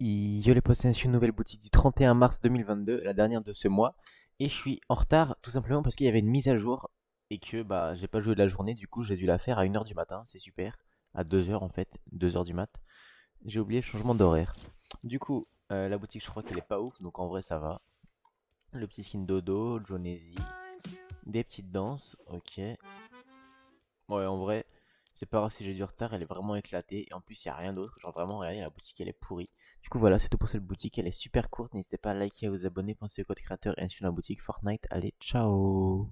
Yo les potes, une nouvelle boutique du 31 mars 2022, la dernière de ce mois. Et je suis en retard tout simplement parce qu'il y avait une mise à jour et que bah j'ai pas joué de la journée, du coup j'ai dû la faire à 1h du matin, c'est super. À 2h en fait, 2h du mat. J'ai oublié le changement d'horaire. Du coup, euh, la boutique je crois qu'elle est pas ouf, donc en vrai ça va. Le petit skin dodo, Jonesy, des petites danses, ok. Ouais en vrai, c'est pas grave si j'ai du retard, elle est vraiment éclatée. Et en plus, il n'y a rien d'autre. Genre vraiment rien, la boutique elle est pourrie. Du coup, voilà, c'est tout pour cette boutique. Elle est super courte. N'hésitez pas à liker, à vous abonner. Pensez au code créateur et sur la boutique Fortnite. Allez, ciao